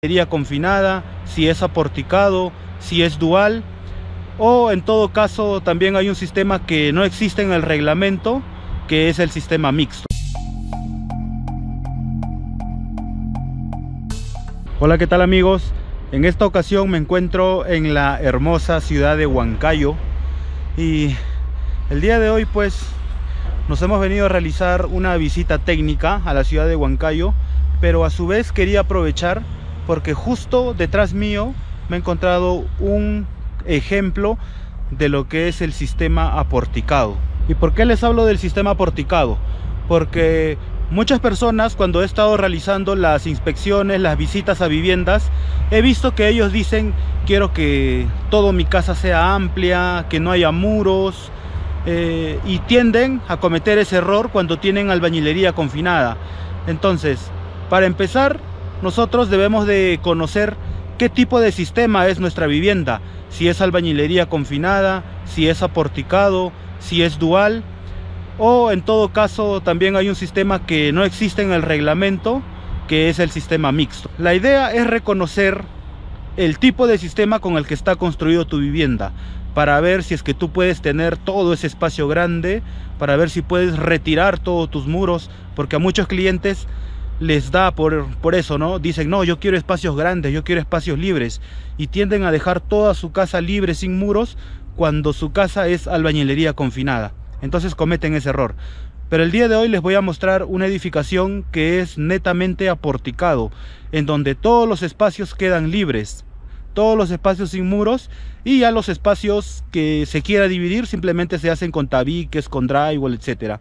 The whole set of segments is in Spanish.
sería confinada, si es aporticado, si es dual o en todo caso también hay un sistema que no existe en el reglamento que es el sistema mixto. Hola, ¿qué tal amigos? En esta ocasión me encuentro en la hermosa ciudad de Huancayo y el día de hoy pues nos hemos venido a realizar una visita técnica a la ciudad de Huancayo pero a su vez quería aprovechar porque justo detrás mío me he encontrado un ejemplo de lo que es el sistema aporticado. ¿Y por qué les hablo del sistema aporticado? Porque muchas personas cuando he estado realizando las inspecciones, las visitas a viviendas, he visto que ellos dicen quiero que todo mi casa sea amplia, que no haya muros, eh, y tienden a cometer ese error cuando tienen albañilería confinada. Entonces, para empezar, nosotros debemos de conocer qué tipo de sistema es nuestra vivienda, si es albañilería confinada, si es aporticado, si es dual, o en todo caso también hay un sistema que no existe en el reglamento, que es el sistema mixto. La idea es reconocer el tipo de sistema con el que está construido tu vivienda, para ver si es que tú puedes tener todo ese espacio grande, para ver si puedes retirar todos tus muros, porque a muchos clientes les da por, por eso, ¿no? Dicen, no, yo quiero espacios grandes, yo quiero espacios libres. Y tienden a dejar toda su casa libre, sin muros, cuando su casa es albañilería confinada. Entonces cometen ese error. Pero el día de hoy les voy a mostrar una edificación que es netamente aporticado, en donde todos los espacios quedan libres, todos los espacios sin muros y ya los espacios que se quiera dividir simplemente se hacen con tabiques, con drywall, etc.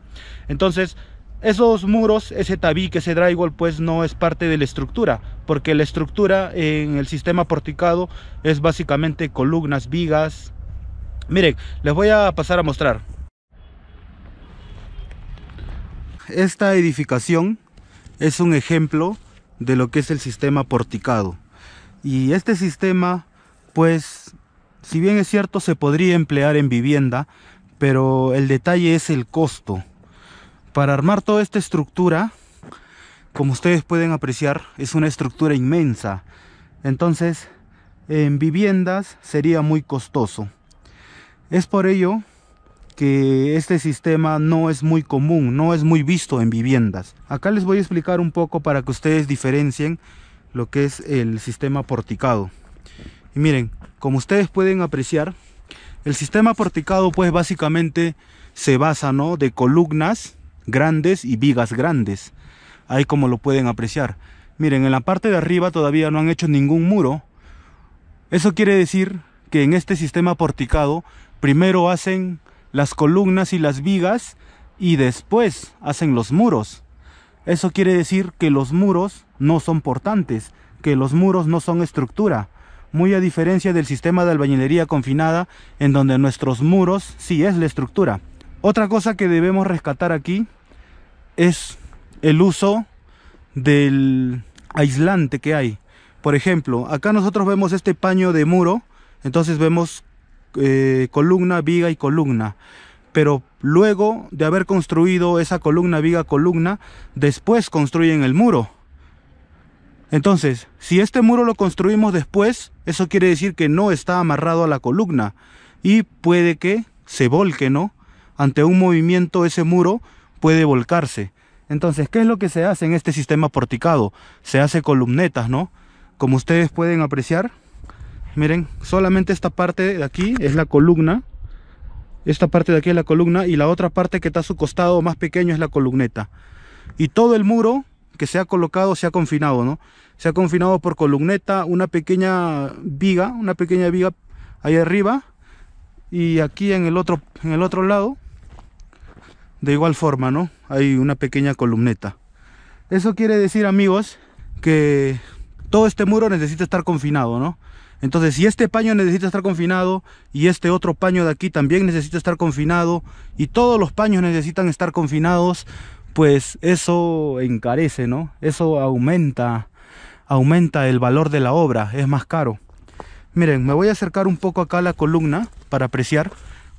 Entonces, esos muros, ese tabique, ese drywall, pues no es parte de la estructura, porque la estructura en el sistema porticado es básicamente columnas, vigas. Miren, les voy a pasar a mostrar. Esta edificación es un ejemplo de lo que es el sistema porticado. Y este sistema, pues, si bien es cierto, se podría emplear en vivienda, pero el detalle es el costo. Para armar toda esta estructura, como ustedes pueden apreciar, es una estructura inmensa. Entonces, en viviendas sería muy costoso. Es por ello que este sistema no es muy común, no es muy visto en viviendas. Acá les voy a explicar un poco para que ustedes diferencien lo que es el sistema porticado. Y miren, como ustedes pueden apreciar, el sistema porticado pues básicamente se basa ¿no? de columnas grandes y vigas grandes. Ahí como lo pueden apreciar. Miren, en la parte de arriba todavía no han hecho ningún muro. Eso quiere decir que en este sistema porticado primero hacen las columnas y las vigas y después hacen los muros. Eso quiere decir que los muros no son portantes, que los muros no son estructura, muy a diferencia del sistema de albañilería confinada en donde nuestros muros sí es la estructura. Otra cosa que debemos rescatar aquí es el uso del aislante que hay. Por ejemplo, acá nosotros vemos este paño de muro, entonces vemos eh, columna, viga y columna. Pero luego de haber construido esa columna, viga, columna, después construyen el muro. Entonces, si este muro lo construimos después, eso quiere decir que no está amarrado a la columna y puede que se volque, ¿no? Ante un movimiento ese muro puede volcarse. Entonces, ¿qué es lo que se hace en este sistema porticado? Se hace columnetas, ¿no? Como ustedes pueden apreciar, miren, solamente esta parte de aquí es la columna. Esta parte de aquí es la columna y la otra parte que está a su costado más pequeño es la columneta. Y todo el muro que se ha colocado se ha confinado, ¿no? Se ha confinado por columneta, una pequeña viga, una pequeña viga ahí arriba y aquí en el otro, en el otro lado de igual forma, ¿no? Hay una pequeña columneta. Eso quiere decir, amigos, que todo este muro necesita estar confinado, ¿no? Entonces, si este paño necesita estar confinado y este otro paño de aquí también necesita estar confinado y todos los paños necesitan estar confinados, pues eso encarece, ¿no? Eso aumenta, aumenta el valor de la obra, es más caro. Miren, me voy a acercar un poco acá a la columna para apreciar.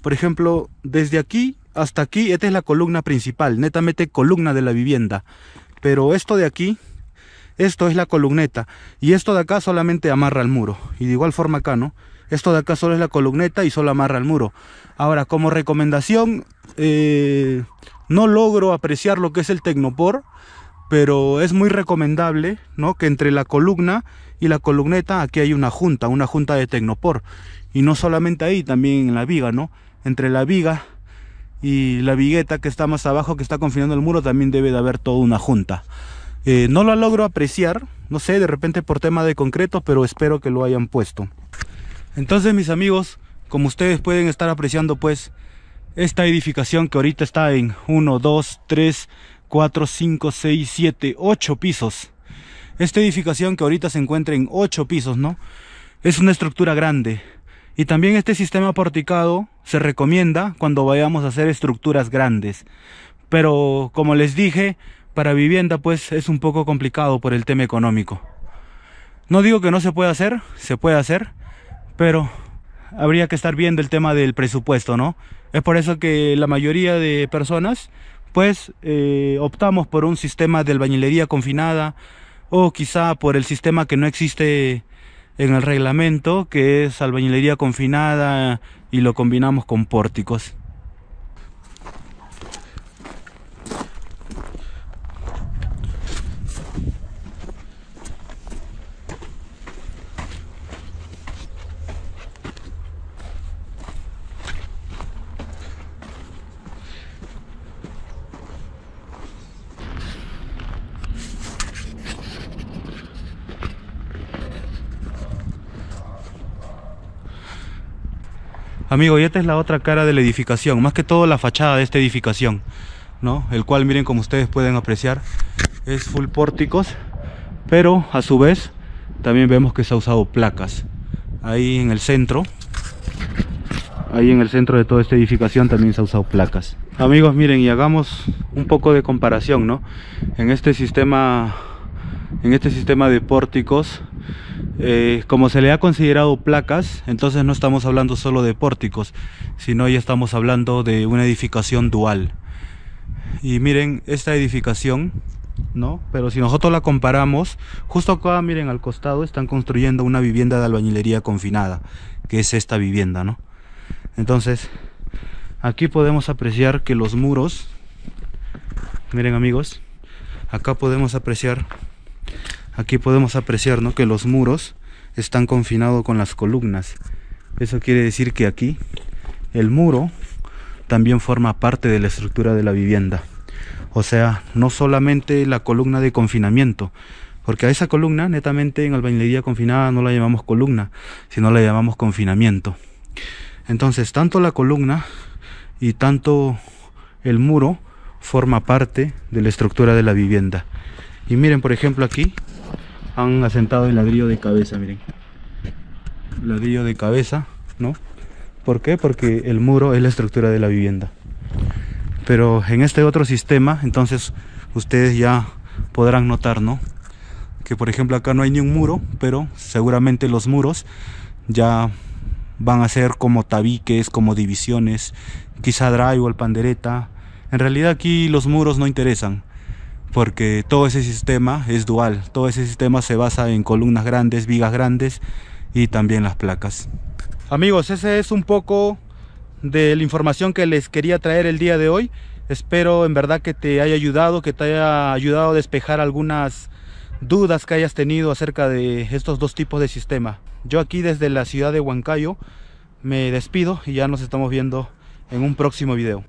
Por ejemplo, desde aquí hasta aquí, esta es la columna principal, netamente columna de la vivienda. Pero esto de aquí, esto es la columneta. Y esto de acá solamente amarra al muro. Y de igual forma acá, ¿no? Esto de acá solo es la columneta y solo amarra al muro. Ahora, como recomendación, eh, no logro apreciar lo que es el tecnopor. Pero es muy recomendable, ¿no? Que entre la columna y la columneta aquí hay una junta, una junta de tecnopor. Y no solamente ahí, también en la viga, ¿no? Entre la viga y la vigueta que está más abajo, que está confinando el muro, también debe de haber toda una junta. Eh, no la logro apreciar, no sé, de repente por tema de concreto, pero espero que lo hayan puesto. Entonces, mis amigos, como ustedes pueden estar apreciando, pues, esta edificación que ahorita está en 1, 2, 3, 4, 5, 6, 7, 8 pisos. Esta edificación que ahorita se encuentra en 8 pisos, ¿no? Es una estructura grande. Y también este sistema porticado se recomienda cuando vayamos a hacer estructuras grandes. Pero como les dije, para vivienda pues es un poco complicado por el tema económico. No digo que no se pueda hacer, se puede hacer, pero habría que estar viendo el tema del presupuesto, ¿no? Es por eso que la mayoría de personas pues eh, optamos por un sistema de albañilería confinada o quizá por el sistema que no existe en el reglamento, que es albañilería confinada y lo combinamos con pórticos. Amigo, y esta es la otra cara de la edificación, más que todo la fachada de esta edificación, ¿no? El cual, miren, como ustedes pueden apreciar, es full pórticos, pero a su vez también vemos que se ha usado placas. Ahí en el centro, ahí en el centro de toda esta edificación también se ha usado placas. Amigos, miren, y hagamos un poco de comparación, ¿no? En este sistema, en este sistema de pórticos, eh, como se le ha considerado placas, entonces no estamos hablando solo de pórticos, sino ya estamos hablando de una edificación dual. Y miren, esta edificación, ¿no? Pero si nosotros la comparamos, justo acá, miren, al costado están construyendo una vivienda de albañilería confinada, que es esta vivienda, ¿no? Entonces, aquí podemos apreciar que los muros, miren amigos, acá podemos apreciar Aquí podemos apreciar que los muros están confinados con las columnas. Eso quiere decir que aquí el muro también forma parte de la estructura de la vivienda. O sea, no solamente la columna de confinamiento, porque a esa columna, netamente en albañilería confinada, no la llamamos columna, sino la llamamos confinamiento. Entonces, tanto la columna y tanto el muro forma parte de la estructura de la vivienda. Y miren, por ejemplo, aquí han asentado el ladrillo de cabeza, miren. Ladrillo de cabeza, ¿no? ¿Por qué? Porque el muro es la estructura de la vivienda. Pero en este otro sistema, entonces ustedes ya podrán notar, ¿no? Que por ejemplo acá no hay ni un muro, pero seguramente los muros ya van a ser como tabiques, como divisiones, quizá drywall, pandereta. En realidad aquí los muros no interesan porque todo ese sistema es dual, todo ese sistema se basa en columnas grandes, vigas grandes y también las placas. Amigos, ese es un poco de la información que les quería traer el día de hoy. Espero en verdad que te haya ayudado, que te haya ayudado a despejar algunas dudas que hayas tenido acerca de estos dos tipos de sistema. Yo aquí desde la ciudad de Huancayo me despido y ya nos estamos viendo en un próximo video.